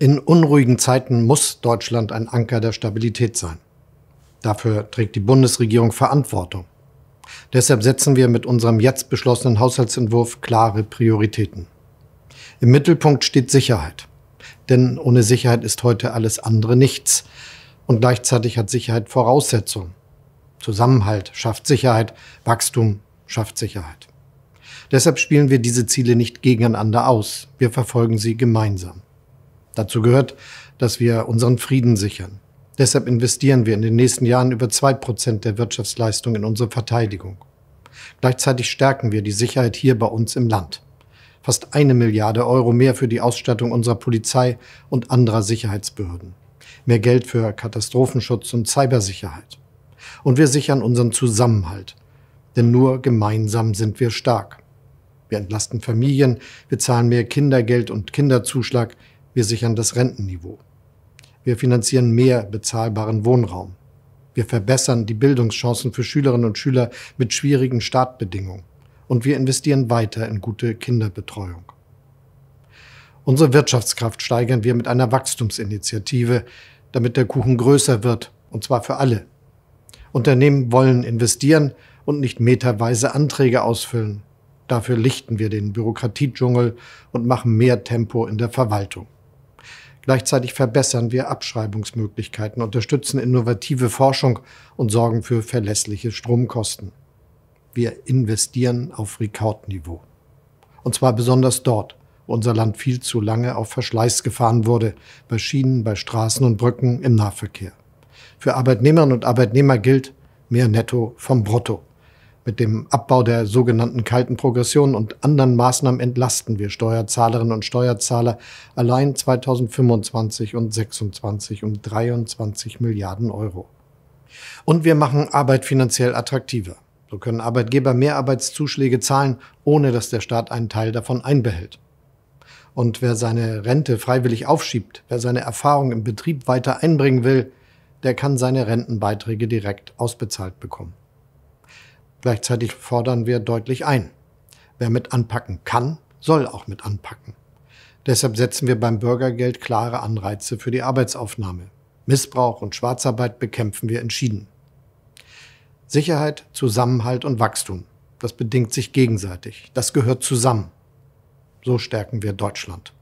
In unruhigen Zeiten muss Deutschland ein Anker der Stabilität sein. Dafür trägt die Bundesregierung Verantwortung. Deshalb setzen wir mit unserem jetzt beschlossenen Haushaltsentwurf klare Prioritäten. Im Mittelpunkt steht Sicherheit. Denn ohne Sicherheit ist heute alles andere nichts. Und gleichzeitig hat Sicherheit Voraussetzungen. Zusammenhalt schafft Sicherheit, Wachstum schafft Sicherheit. Deshalb spielen wir diese Ziele nicht gegeneinander aus. Wir verfolgen sie gemeinsam. Dazu gehört, dass wir unseren Frieden sichern. Deshalb investieren wir in den nächsten Jahren über zwei Prozent der Wirtschaftsleistung in unsere Verteidigung. Gleichzeitig stärken wir die Sicherheit hier bei uns im Land. Fast eine Milliarde Euro mehr für die Ausstattung unserer Polizei und anderer Sicherheitsbehörden. Mehr Geld für Katastrophenschutz und Cybersicherheit. Und wir sichern unseren Zusammenhalt. Denn nur gemeinsam sind wir stark. Wir entlasten Familien, wir zahlen mehr Kindergeld und Kinderzuschlag, wir sichern das Rentenniveau. Wir finanzieren mehr bezahlbaren Wohnraum. Wir verbessern die Bildungschancen für Schülerinnen und Schüler mit schwierigen Startbedingungen. Und wir investieren weiter in gute Kinderbetreuung. Unsere Wirtschaftskraft steigern wir mit einer Wachstumsinitiative, damit der Kuchen größer wird, und zwar für alle. Unternehmen wollen investieren und nicht meterweise Anträge ausfüllen. Dafür lichten wir den Bürokratiedschungel und machen mehr Tempo in der Verwaltung. Gleichzeitig verbessern wir Abschreibungsmöglichkeiten, unterstützen innovative Forschung und sorgen für verlässliche Stromkosten. Wir investieren auf Rekordniveau. Und zwar besonders dort, wo unser Land viel zu lange auf Verschleiß gefahren wurde, bei Schienen, bei Straßen und Brücken, im Nahverkehr. Für Arbeitnehmerinnen und Arbeitnehmer gilt mehr Netto vom Brutto. Mit dem Abbau der sogenannten kalten Progression und anderen Maßnahmen entlasten wir Steuerzahlerinnen und Steuerzahler allein 2025 und 2026 um 23 Milliarden Euro. Und wir machen Arbeit finanziell attraktiver. So können Arbeitgeber mehr Arbeitszuschläge zahlen, ohne dass der Staat einen Teil davon einbehält. Und wer seine Rente freiwillig aufschiebt, wer seine Erfahrung im Betrieb weiter einbringen will, der kann seine Rentenbeiträge direkt ausbezahlt bekommen. Gleichzeitig fordern wir deutlich ein. Wer mit anpacken kann, soll auch mit anpacken. Deshalb setzen wir beim Bürgergeld klare Anreize für die Arbeitsaufnahme. Missbrauch und Schwarzarbeit bekämpfen wir entschieden. Sicherheit, Zusammenhalt und Wachstum. Das bedingt sich gegenseitig. Das gehört zusammen. So stärken wir Deutschland.